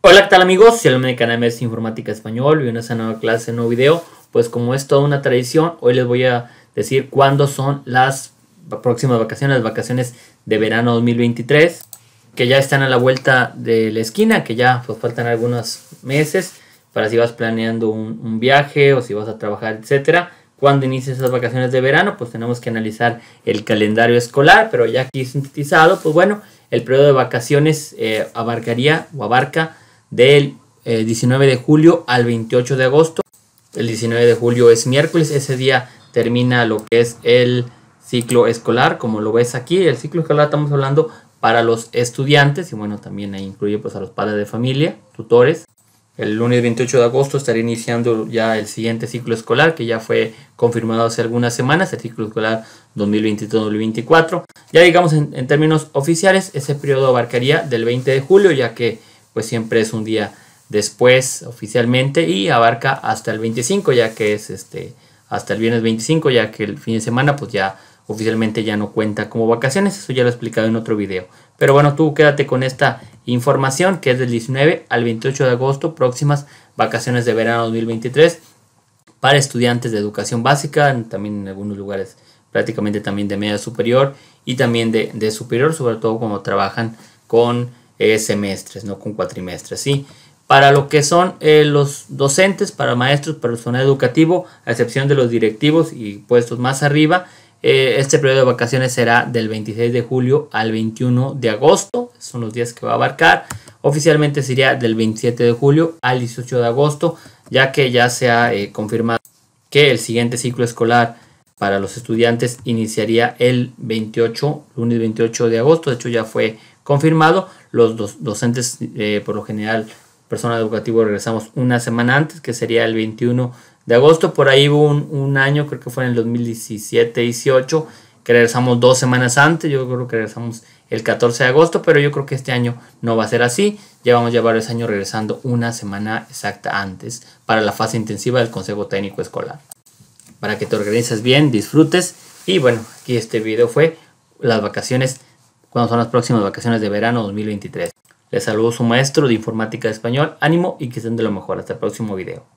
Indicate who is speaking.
Speaker 1: Hola, ¿qué tal amigos? Soy alumno de canal de Informática Español. Bienvenidos a una nueva clase, nuevo video. Pues como es toda una tradición, hoy les voy a decir cuándo son las próximas vacaciones, las vacaciones de verano 2023, que ya están a la vuelta de la esquina, que ya pues faltan algunos meses para si vas planeando un, viaje o si vas a trabajar, etc Cuando inician esas vacaciones de verano, pues tenemos que analizar el calendario escolar, pero ya aquí sintetizado, pues bueno, el periodo de vacaciones eh, abarcaría o abarca del 19 eh, de julio al 28 de agosto. El 19 de julio es miércoles, ese día termina lo que es el ciclo escolar, como lo ves aquí, el ciclo escolar estamos hablando para los estudiantes y bueno, también ahí incluye pues a los padres de familia, tutores. El lunes 28 de agosto estará iniciando ya el siguiente ciclo escolar que ya fue confirmado hace algunas semanas, el ciclo escolar 2023-2024. Ya digamos en, términos oficiales, ese periodo abarcaría del 20 de julio, ya que pues siempre es un día después oficialmente y abarca hasta el 25, ya que es este hasta el viernes 25, ya que el fin de semana pues ya oficialmente ya no cuenta como vacaciones, eso ya lo he explicado en otro video. Pero bueno, tú quédate con esta información que es del 19 al 28 de agosto, próximas vacaciones de verano 2023 para estudiantes de educación básica, también en algunos lugares prácticamente también de media superior y también de, de superior, sobre todo cuando trabajan con eh, semestres, no con cuatrimestres, ¿sí? Para lo que son eh, los docentes, para maestros, personal educativo, a excepción de los directivos y puestos más arriba, eh, este periodo de vacaciones será del 26 de julio al 21 de agosto, son los días que va a abarcar. Oficialmente sería del 27 de julio al 18 de agosto, ya que ya se ha confirmado que el siguiente ciclo escolar para los estudiantes iniciaría el 28, lunes 28 de agosto, de hecho ya fue confirmado, los docentes, eh, por lo general, personal educativo, regresamos una semana antes, que sería el 21 de agosto. Por ahí hubo un, año, creo que fue en el 2017-18, que regresamos dos semanas antes. Yo creo que regresamos el 14 de agosto, pero yo creo que este año no va a ser así. Ya vamos a llevar el año regresando una semana exacta antes para la fase intensiva del Consejo Técnico Escolar. Para que te organices bien, disfrutes. Y bueno, aquí este video fue las vacaciones cuando son las próximas vacaciones de verano 2023. Les saludo su maestro de informática de español, ánimo y que estén de lo mejor. Hasta el próximo video.